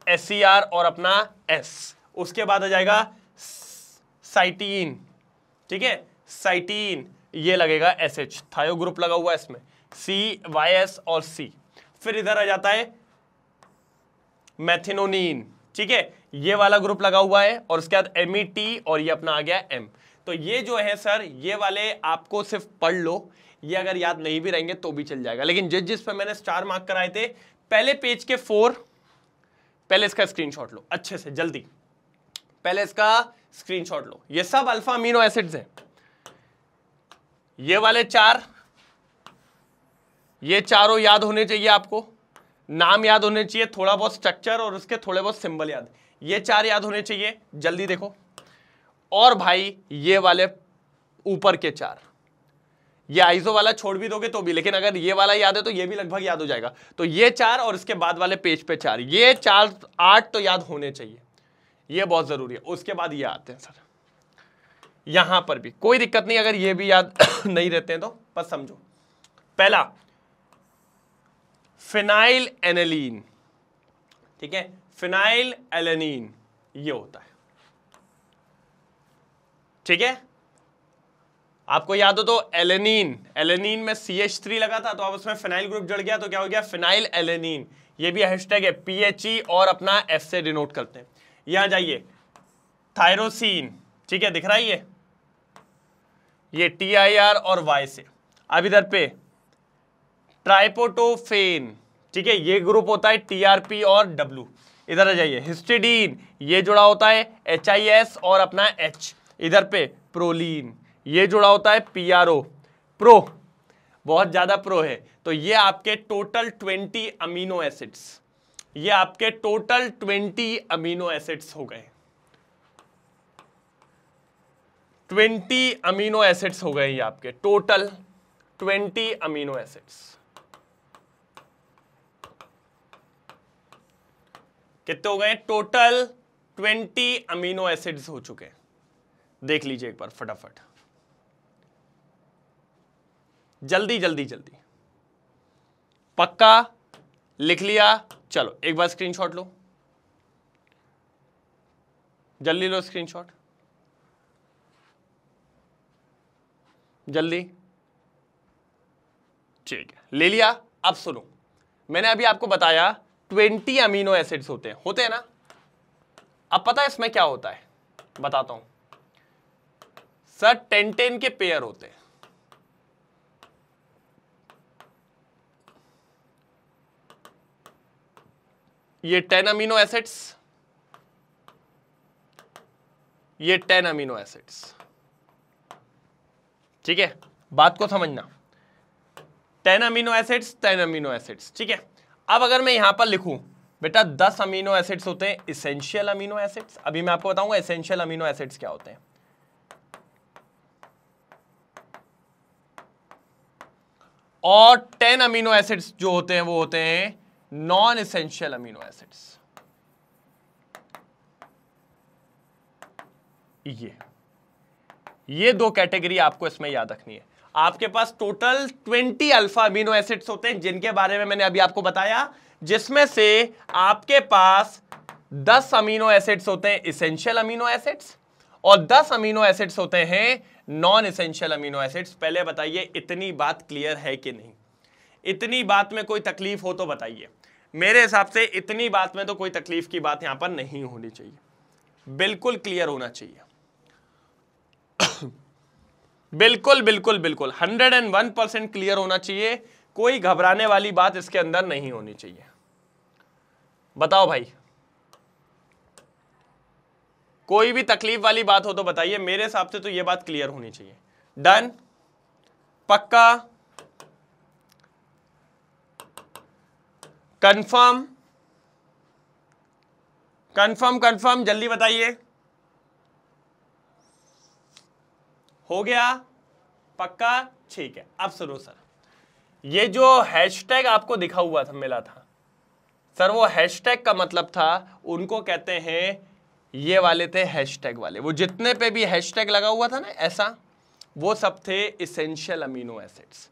एस सी आर और अपना एस उसके बाद आ जाएगा साइटीन ठीक है साइटीन ये लगेगा एस एच थायो ग्रुप लगा हुआ है इसमें सी वाई एस और सी फिर इधर आ जाता है मैथिनोनिन ठीक है ये वाला ग्रुप लगा हुआ है और उसके बाद एम ई टी और ये अपना आ गया एम तो ये जो है सर ये वाले आपको सिर्फ पढ़ लो ये अगर याद नहीं भी रहेंगे तो भी चल जाएगा लेकिन जिस जिस पर मैंने स्टार मार्क कराए थे पहले पेज के फोर पहले इसका स्क्रीनशॉट लो अच्छे से जल्दी पहले इसका स्क्रीनशॉट लो ये सब अल्फा अमीनो एसिड्स हैं ये वाले चार ये चारों याद होने चाहिए आपको नाम याद होने चाहिए थोड़ा बहुत स्ट्रक्चर और उसके थोड़े बहुत सिंबल याद ये चार याद होने चाहिए जल्दी देखो और भाई ये वाले ऊपर के चार ये आइजो वाला छोड़ भी दोगे तो भी लेकिन अगर ये वाला याद है तो ये भी लगभग याद हो जाएगा तो ये चार और इसके बाद वाले पेज पे चार ये चार आठ तो याद होने चाहिए ये बहुत ज़रूरी है उसके बाद ये आते हैं सर यहां पर भी कोई दिक्कत नहीं अगर ये भी याद नहीं रहते हैं तो बस समझो पहला फिनाइल एनलिन ठीक है फिनाइल एलिन ये होता है ठीक है आपको याद हो तो एलेनिन एलेनिन में सी एच थ्री लगा था तो अब उसमें फिनाइल ग्रुप जुड़ गया तो क्या हो गया फिनाइल एलेनिन ये भी हैशटैग है पी एच ई और अपना एफ से डिनोट करते हैं यहां जाइए थायरोसिन ठीक है दिख रहा है ये ये टी आई आर और वाई से अब इधर पे ट्राइपोटोफेन ठीक है ये ग्रुप होता है टी आर पी और डब्ल्यू इधर आ जाइए हिस्टिडीन ये जुड़ा होता है एच आई एस और अपना एच इधर पे प्रोलीन ये जुड़ा होता है पी आर ओ प्रो बहुत ज़्यादा प्रो है तो ये आपके टोटल ट्वेंटी अमीनो एसिड्स ये आपके टोटल ट्वेंटी अमीनो एसिड्स हो गए ट्वेंटी अमीनो एसिड्स हो गए ये आपके टोटल ट्वेंटी अमीनो एसिड्स कितने हो गए टोटल ट्वेंटी अमीनो एसिड्स हो चुके हैं देख लीजिए एक बार फटाफट जल्दी जल्दी जल्दी पक्का लिख लिया चलो एक बार स्क्रीनशॉट लो जल्दी लो स्क्रीनशॉट जल्दी ठीक है ले लिया अब सुनो मैंने अभी आपको बताया ट्वेंटी अमीनो एसिड्स होते हैं होते हैं ना अब पता है इसमें क्या होता है बताता हूं सर टेन टेन के पेयर होते हैं ये टेन अमीनो एसिड्स ये टेन अमीनो एसिड्स ठीक है बात को समझना ten amino acids ten amino acids ठीक है अब अगर मैं यहां पर लिखूं बेटा दस अमीनो एसिड्स होते हैं इसेंशियल अमीनो एसिड्स अभी मैं आपको बताऊंगा इसेंशियल अमीनो एसिड्स क्या होते हैं और टेन अमीनो एसिड्स जो होते हैं वो होते हैं नॉन एसेंशियल अमीनो एसिड्स ये ये दो कैटेगरी आपको इसमें याद रखनी है आपके पास टोटल 20 अल्फा अमीनो एसिड्स होते हैं जिनके बारे में मैंने अभी आपको बताया जिसमें से आपके पास 10 अमीनो एसिड्स होते हैं इसेंशियल अमीनो एसिड्स और 10 अमीनो एसिड्स होते हैं नॉन इसेंशियल अमीनो एसिड्स पहले बताइए इतनी बात क्लियर है कि नहीं इतनी बात में कोई तकलीफ हो तो बताइए मेरे हिसाब से इतनी बात में तो कोई तकलीफ की बात यहां पर नहीं होनी चाहिए बिल्कुल क्लियर होना चाहिए बिल्कुल बिल्कुल बिल्कुल hundred and one percent clear होना चाहिए कोई घबराने वाली बात इसके अंदर नहीं होनी चाहिए बताओ भाई कोई भी तकलीफ वाली बात हो तो बताइए मेरे हिसाब से तो यह बात क्लियर होनी चाहिए डन पक्का कंफर्म कंफर्म कंफर्म जल्दी बताइए हो गया पक्का ठीक है अब सुनो सर ये जो हैशटैग आपको दिखा हुआ था मिला था सर वो हैशटैग का मतलब था उनको कहते हैं ये वाले थे हैशटैग वाले वो जितने पे भी हैशटैग लगा हुआ था ना ऐसा वो सब थे इसेंशियल अमीनो एसिड्स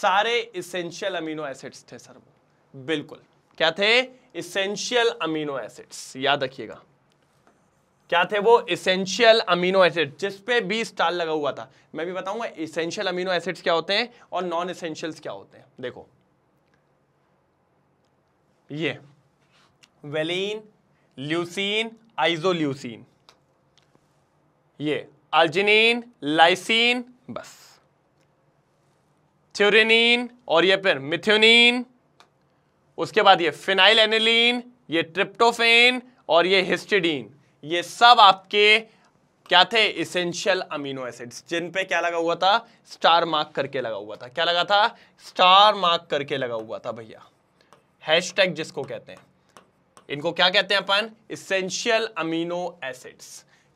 सारे इसेंशियल अमीनो एसिड्स थे सर वो बिल्कुल क्या थे इसेंशियल अमीनो एसिड्स याद रखिएगा क्या थे वो इसेंशियल अमीनो एसिड जिसपे भी स्टार लगा हुआ था मैं भी बताऊंगा इसेंशियल अमीनो एसिड्स क्या होते हैं और नॉन इसेंशियल्स क्या होते हैं देखो ये वेलिन ल्यूसीन आइजोल्यूसीन ये अर्जिनिन लाइसिन बस थ्योरिनिन और ये फिर मिथ्योनिन उसके बाद ये फिनाइल एनिलीन ये ट्रिप्टोफेन और ये हिस्टिडीन ये सब आपके क्या थे इसेंशियल अमीनो एसिड्स जिन पे क्या लगा हुआ था स्टार मार्क करके लगा हुआ था क्या लगा था स्टार मार्क करके लगा हुआ था भैया हैशटैग जिसको कहते हैं इनको क्या कहते हैं अपन इसेंशियल अमीनो एसिड्स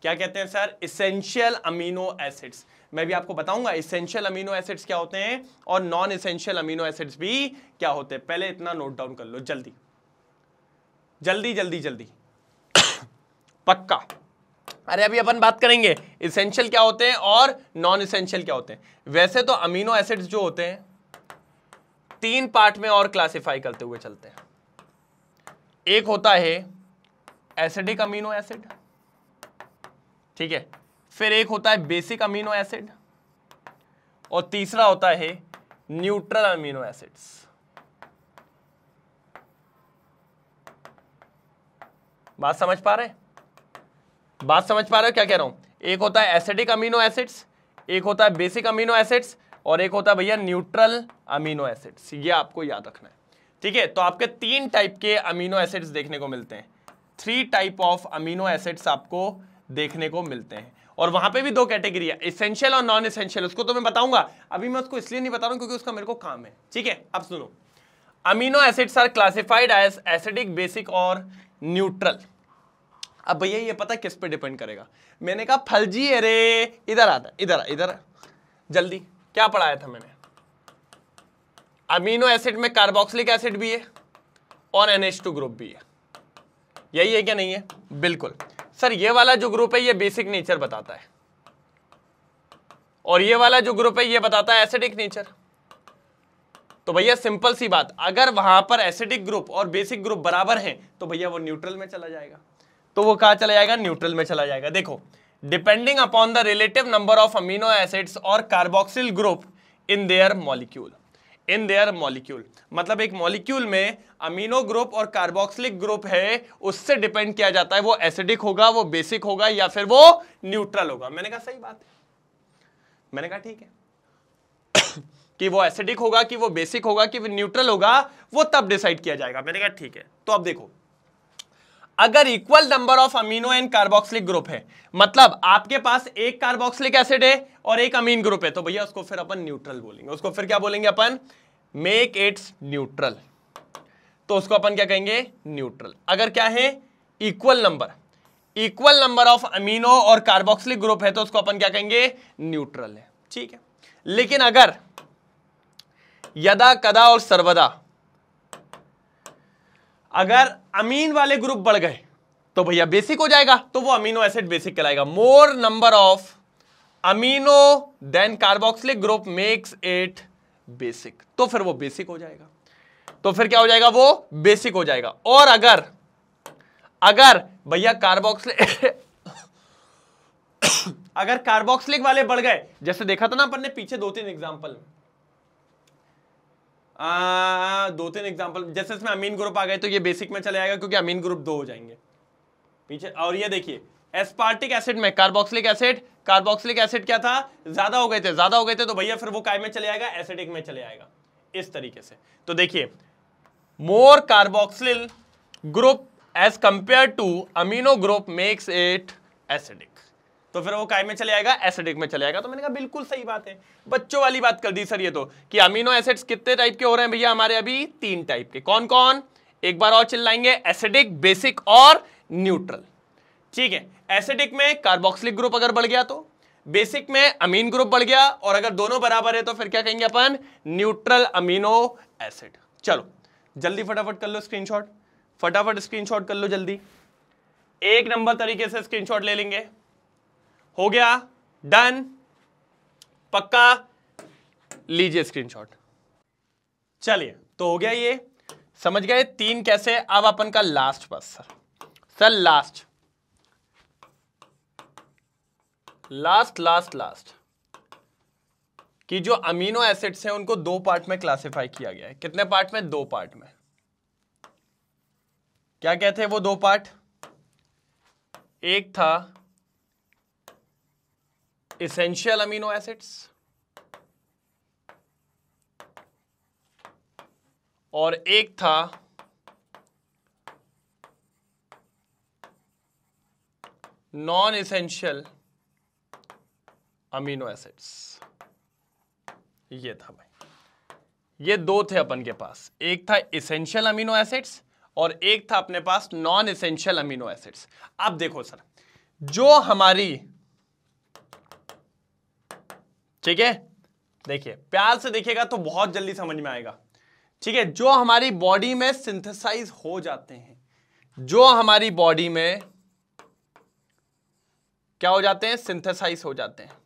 क्या कहते हैं सर इसेंशियल अमीनो एसिड्स मैं भी आपको बताऊंगा इसेंशियल अमीनो एसिड्स क्या होते हैं और नॉन इसेंशियल अमीनो एसिड्स भी क्या होते हैं पहले इतना नोट डाउन कर लो जल्दी जल्दी जल्दी जल्दी पक्का अरे अभी अपन बात करेंगे इसेंशियल क्या होते हैं और नॉन इसेंशियल क्या होते हैं वैसे तो अमीनो एसिड्स जो होते हैं तीन पार्ट में और क्लासिफाई करते हुए चलते हैं एक होता है एसिडिक अमीनो एसिड ठीक है फिर एक होता है बेसिक अमीनो एसिड और तीसरा होता है न्यूट्रल अमीनो एसिड्स बात समझ पा रहे बात समझ पा रहे हो क्या कह रहा हूं एक होता है एसिडिक अमीनो एसिड्स एक होता है बेसिक अमीनो एसिड्स और एक होता है भैया न्यूट्रल अमीनो एसिड्स ये आपको याद रखना है ठीक है तो आपके तीन टाइप के अमीनो एसिड्स देखने को मिलते हैं three type of amino acids आपको देखने को मिलते हैं और वहां पे भी दो कैटेगरी है इसेंशियल और नॉन इसेंशियल उसको तो मैं बताऊंगा अभी मैं उसको इसलिए नहीं बता रहा हूं क्योंकि उसका मेरे को काम है ठीक है अब सुनो amino acids are classified as acidic basic और न्यूट्रल अब भैया ये पता किस पे डिपेंड करेगा मैंने कहा फलजी अरे इधर आता इधर इधर जल्दी क्या पढ़ाया था मैंने अमीनो एसिड में कार्बोक्सिलिक एसिड भी है और NH2 ग्रुप भी है यही है क्या नहीं है बिल्कुल सर ये वाला जो ग्रुप है ये बेसिक नेचर बताता है और ये वाला जो ग्रुप है ये बताता है एसिडिक नेचर तो भैया सिंपल सी बात अगर वहां पर एसिडिक ग्रुप और बेसिक ग्रुप बराबर हैं तो भैया वो न्यूट्रल में चला जाएगा तो वो कहा चला जाएगा न्यूट्रल में चला जाएगा देखो depending upon the relative number of amino acids और carboxyl group in their molecule in their molecule मतलब एक मॉलिक्यूल में अमीनो ग्रुप और कार्बोक्सिलिक ग्रुप है उससे डिपेंड किया जाता है वो एसिडिक होगा वो बेसिक होगा या फिर वो न्यूट्रल होगा मैंने कहा सही बात है मैंने कहा ठीक है कि वो एसिडिक होगा कि वो बेसिक होगा कि वो न्यूट्रल होगा वो तब डिसाइड किया जाएगा मैंने कहा ठीक है तो अब देखो अगर equal number of amino and carboxylic group है मतलब आपके पास एक कार्बोक्सिलिक एसिड है और एक अमीन ग्रुप है तो भैया उसको फिर अपन न्यूट्रल बोलेंगे उसको फिर क्या बोलेंगे अपन मेक इट्स न्यूट्रल तो उसको अपन क्या कहेंगे न्यूट्रल अगर क्या है equal number equal number of amino और कार्बोक्सिलिक ग्रुप है तो उसको अपन क्या कहेंगे न्यूट्रल है ठीक है लेकिन अगर यदा कदा और सर्वदा अगर अमीन वाले ग्रुप बढ़ गए तो भैया बेसिक हो जाएगा तो वो अमीनो एसिड बेसिक कहलाएगा more number of amino than carboxylic group makes it basic तो फिर वो बेसिक हो जाएगा तो फिर क्या हो जाएगा वो बेसिक हो जाएगा और अगर अगर भैया कार्बोक्सिलिक अगर कार्बोक्सिलिक वाले बढ़ गए जैसे देखा था ना अपन ने पीछे दो तीन एग्जाम्पल आ, दो तीन एग्जाम्पल जैसे इसमें अमीन ग्रुप आ गए तो ये बेसिक में चले जाएगा क्योंकि अमीन ग्रुप दो हो जाएंगे पीछे और ये देखिए एस्पार्टिक एसिड में कार्बोक्सिलिक एसिड कार्बोक्सिलिक एसिड क्या था ज्यादा हो गए थे ज्यादा हो गए थे तो भैया फिर वो काय में चले आएगा एसिडिक में चले आएगा इस तरीके से तो देखिए more carboxyl group as compare to amino group makes it acidic तो फिर वो काय में चले आएगा एसिडिक में चले आएगा तो मैंने कहा बिल्कुल सही बात है बच्चों वाली बात कर दी सर ये तो कि अमीनो एसिड्स कितने टाइप के हो रहे हैं भैया हमारे अभी तीन टाइप के कौन कौन एक बार और चिल्लाएंगे एसिडिक बेसिक और न्यूट्रल ठीक है एसिडिक में कार्बोक्सिलिक ग्रुप अगर बढ़ गया तो बेसिक में अमीन ग्रुप बढ़ गया और अगर दोनों बराबर है तो फिर क्या कहेंगे अपन न्यूट्रल अमीनो एसिड चलो जल्दी फटाफट कर लो स्क्रीनशॉट फटाफट स्क्रीनशॉट कर लो जल्दी एक नंबर तरीके से स्क्रीनशॉट ले लेंगे हो गया डन पक्का लीजिए स्क्रीनशॉट चलिए तो हो गया ये समझ गए तीन कैसे अब अपन का लास्ट बस sir sir last last last last कि जो अमीनो एसिड्स हैं उनको दो पार्ट में क्लासिफाई किया गया है कितने पार्ट में दो पार्ट में क्या कहते हैं वो दो पार्ट एक था essential amino acids और एक था नॉन एसेंशियल अमीनो एसिड्स ये था भाई ये दो थे अपन के पास एक था एसेंशियल अमीनो एसिड्स और एक था अपने पास नॉन एसेंशियल अमीनो एसिड्स अब देखो सर जो हमारी ठीक है देखिए प्यार से देखिएगा तो बहुत जल्दी समझ में आएगा ठीक है जो हमारी बॉडी में सिंथेसाइज हो जाते हैं जो हमारी बॉडी में क्या हो जाते हैं सिंथेसाइज हो जाते हैं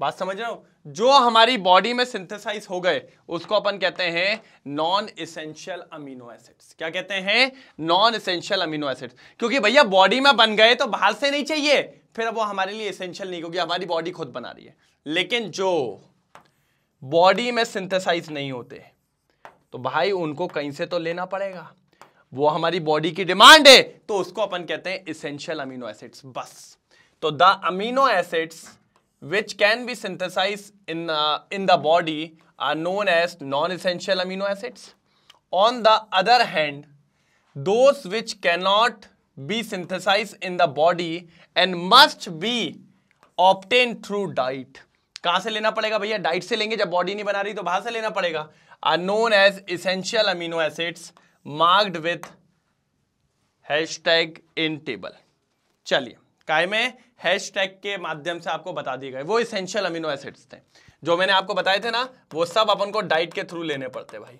बात समझ रहे हो जो हमारी बॉडी में सिंथेसाइज हो गए उसको अपन कहते हैं नॉन इसेंशियल अमीनो एसिड्स क्या कहते हैं नॉन इसेंशियल अमीनो एसिड्स क्योंकि भैया बॉडी में बन गए तो बाहर से नहीं चाहिए फिर अब वो हमारे लिए इसेंशियल नहीं क्योंकि हमारी बॉडी खुद बना रही है लेकिन जो बॉडी में सिंथेसाइज नहीं होते तो भाई उनको कहीं से तो लेना पड़ेगा वो हमारी बॉडी की डिमांड है तो उसको अपन कहते हैं इसेंशियल अमीनो एसिड्स बस तो the amino acids which can be synthesize in in the body are known as non essential amino acids on the other hand those which cannot be synthesize in the body and must be obtain through diet कहां से लेना पड़ेगा भैया diet से लेंगे जब body नहीं बना रही तो बाहर से लेना पड़ेगा are known as essential amino acids marked with hash tag in table चलिए काय में हैश टैग के माध्यम से आपको बता दिए गए वो इसेंशियल अमीनो एसिड्स थे जो मैंने आपको बताए थे ना वो सब अपन को डाइट के थ्रू लेने पड़ते भाई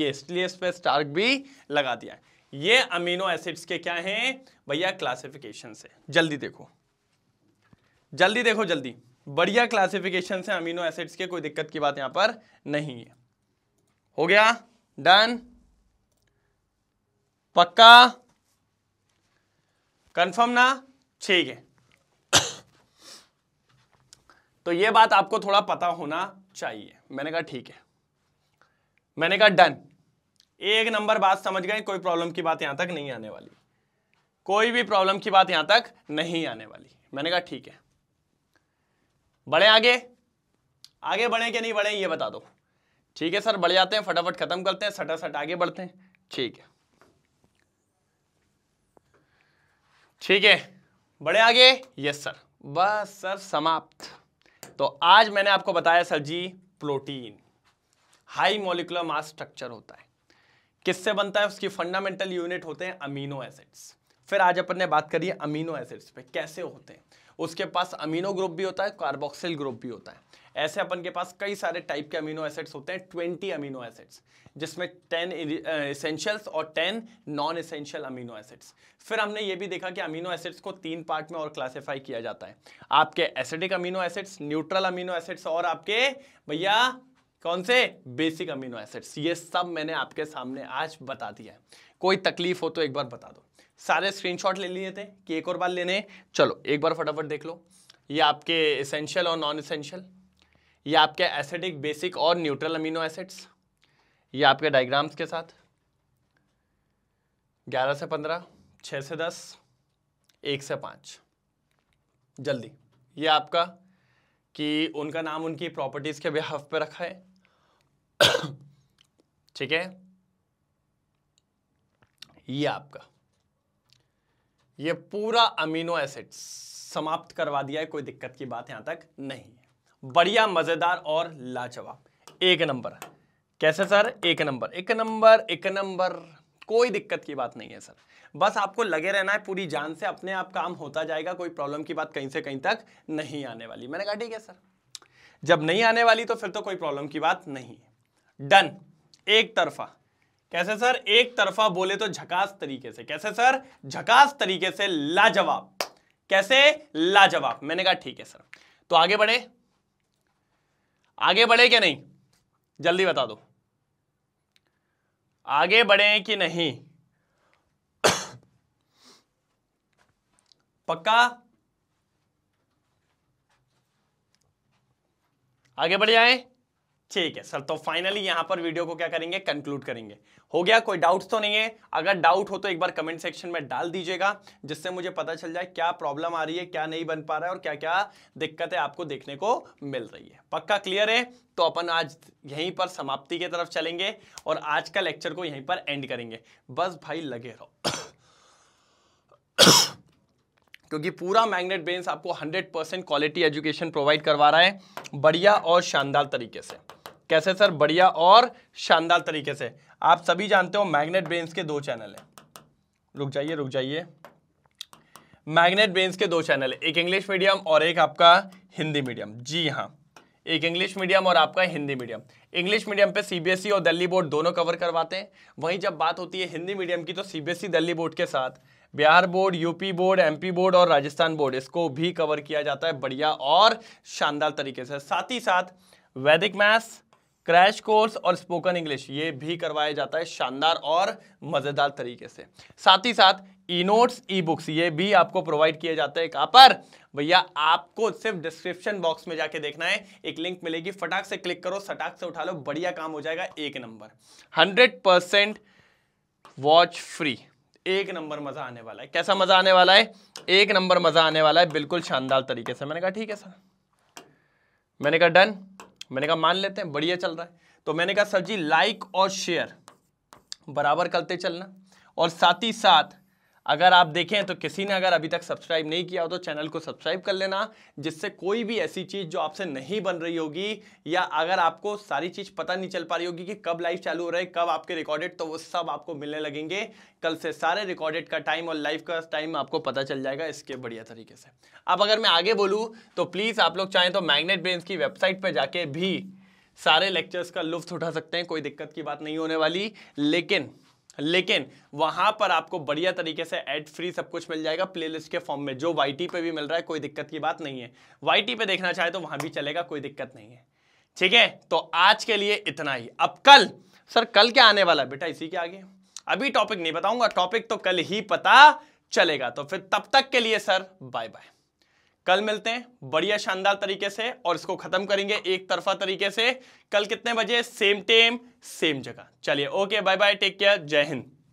ये इसलिए इस पर स्टार्क भी लगा दिया है ये अमीनो एसिड्स के क्या हैं भैया क्लासिफिकेशन से जल्दी देखो जल्दी देखो जल्दी बढ़िया क्लासिफिकेशन से अमीनो एसिड्स के कोई दिक्कत की बात यहां पर नहीं है हो गया डन पक्का कंफर्म ना ठीक है तो ये बात आपको थोड़ा पता होना चाहिए मैंने कहा ठीक है मैंने कहा डन एक नंबर बात समझ गए कोई प्रॉब्लम की बात यहां तक नहीं आने वाली कोई भी प्रॉब्लम की बात यहां तक नहीं आने वाली मैंने कहा ठीक है बढ़े आगे आगे बढ़े कि नहीं बढ़े ये बता दो ठीक है सर बढ़ जाते हैं फटाफट खत्म करते हैं सटा सट आगे बढ़ते हैं ठीक है ठीक है बढ़े आगे यस सर बस सर समाप्त तो आज मैंने आपको बताया sir ji protein high molecular mass structure होता है किससे बनता है उसकी फंडामेंटल यूनिट होते हैं अमीनो एसिड्स फिर आज अपन ने बात करी अमीनो एसिड्स पे कैसे होते हैं उसके पास अमीनो ग्रुप भी होता है कार्बोक्सिल ग्रुप भी होता है ऐसे अपन के पास कई सारे टाइप के अमीनो एसिड्स होते हैं ट्वेंटी अमीनो एसिड्स जिसमें टेन इसेंशियल्स और ten non essential amino acids फिर हमने ये भी देखा कि अमीनो एसिड्स को तीन पार्ट में और क्लासिफाई किया जाता है आपके acidic amino acids neutral amino acids और आपके भैया कौन से बेसिक अमीनो एसिड्स ये सब मैंने आपके सामने आज बता दिया है कोई तकलीफ हो तो एक बार बता दो सारे स्क्रीनशॉट ले लिए थे कि एक और बार लेने चलो एक बार फटाफट देख लो ये आपके इसेंशियल और नॉन इसेंशियल ये आपके एसिडिक बेसिक और न्यूट्रल अमीनो एसिड्स ये आपके डायग्राम्स के साथ ग्यारह से पंद्रह छः से दस एक से पाँच जल्दी ये आपका कि उनका नाम उनकी प्रॉपर्टीज़ के बिहाफ पे रखा है ठीक है ये आपका ये पूरा अमीनो एसिड समाप्त करवा दिया है कोई दिक्कत की बात यहां तक नहीं है बढ़िया मजेदार और लाजवाब एक नंबर कैसे सर एक नंबर एक नंबर एक नंबर कोई दिक्कत की बात नहीं है सर बस आपको लगे रहना है पूरी जान से अपने आप काम होता जाएगा कोई प्रॉब्लम की बात कहीं से कहीं तक नहीं आने वाली मैंने कहा ठीक है सर जब नहीं आने वाली तो फिर तो कोई प्रॉब्लम की बात नहीं है डन एक तरफा कैसे सर एक तरफा बोले तो झकास तरीके से कैसे सर झकास तरीके से लाजवाब कैसे लाजवाब मैंने कहा ठीक है सर तो आगे बढ़े आगे बढ़े क्या नहीं जल्दी बता दो आगे बढ़े कि नहीं पक्का आगे बढ़ जाएं ठीक है सर तो फाइनली यहाँ पर वीडियो को क्या करेंगे कंक्लूड करेंगे हो गया कोई डाउट तो नहीं है अगर डाउट हो तो एक बार कमेंट सेक्शन में डाल दीजिएगा जिससे मुझे पता चल जाए क्या प्रॉब्लम आ रही है क्या नहीं बन पा रहा है और क्या क्या दिक्कतें आपको देखने को मिल रही है पक्का क्लियर है तो अपन आज यहीं पर समाप्ति की तरफ चलेंगे और आज का लेक्चर को यहीं पर एंड करेंगे बस भाई लगे रहो क्योंकि पूरा मैग्नेट बेंस आपको 100 परसेंट क्वालिटी एजुकेशन प्रोवाइड करवा रहा है बढ़िया और शानदार तरीके से कैसे सर बढ़िया और शानदार तरीके से आप सभी जानते हो मैग्नेट ब्रेन्स के दो चैनल हैं रुक जाइए रुक जाइए मैग्नेट ब्रेन्स के दो चैनल है एक इंग्लिश मीडियम और एक आपका हिंदी मीडियम जी हाँ एक इंग्लिश मीडियम और आपका हिंदी मीडियम इंग्लिश मीडियम पे सीबीएसई e और दिल्ली बोर्ड दोनों कवर करवाते हैं वहीं जब बात होती है हिंदी मीडियम की तो सीबीएसई e, दिल्ली बोर्ड के साथ Bihar board UP board MP board और राजस्थान बोर्ड इसको भी कवर किया जाता है बढ़िया और शानदार तरीके से साथ ही साथ वैदिक मैथ्स क्रैश कोर्स और स्पोकन इंग्लिश ये भी करवाया जाता है शानदार और मज़ेदार तरीके से साथ ही साथ ई नोट्स ई बुक्स ये भी आपको प्रोवाइड किया जाता है कहां पर भैया आपको सिर्फ डिस्क्रिप्शन बॉक्स में जाके देखना है एक लिंक मिलेगी फटाक से क्लिक करो सटाक से उठा लो बढ़िया काम हो जाएगा एक नंबर हंड्रेड परसेंट वॉच फ्री एक नंबर मज़ा आने वाला है कैसा मज़ा आने वाला है एक नंबर मज़ा आने वाला है बिल्कुल शानदार तरीके से मैंने कहा ठीक है सर मैंने कहा डन मैंने कहा मान लेते हैं बढ़िया चल रहा है तो मैंने कहा सर जी लाइक और शेयर बराबर करते चलना और साथ ही साथ अगर आप देखें तो किसी ने अगर अभी तक सब्सक्राइब नहीं किया हो तो चैनल को सब्सक्राइब कर लेना जिससे कोई भी ऐसी चीज़ जो आपसे नहीं बन रही होगी या अगर आपको सारी चीज़ पता नहीं चल पा रही होगी कि कब लाइव चालू हो रहा है कब आपके रिकॉर्डेड तो वो सब आपको मिलने लगेंगे कल से सारे रिकॉर्डेड का टाइम और लाइव का टाइम आपको पता चल जाएगा इसके बढ़िया तरीके से अब अगर मैं आगे बोलूँ तो प्लीज़ आप लोग चाहें तो मैग्नेट ब्रेंस की वेबसाइट पर जाके भी सारे लेक्चर्स का लुफ्त उठा सकते हैं कोई दिक्कत की बात नहीं होने वाली लेकिन लेकिन वहां पर आपको बढ़िया तरीके से एड फ्री सब कुछ मिल जाएगा प्लेलिस्ट के फॉर्म में जो वाई पे भी मिल रहा है कोई दिक्कत की बात नहीं है वाई पे देखना चाहे तो वहां भी चलेगा कोई दिक्कत नहीं है ठीक है तो आज के लिए इतना ही अब कल सर कल क्या आने वाला बेटा इसी के आगे अभी टॉपिक नहीं बताऊंगा टॉपिक तो कल ही पता चलेगा तो फिर तब तक के लिए सर बाय बाय कल मिलते हैं बढ़िया शानदार तरीके से और इसको खत्म करेंगे एक तरफा तरीके से कल कितने बजे सेम टेम सेम जगह चलिए okay bye bye take care जय हिंद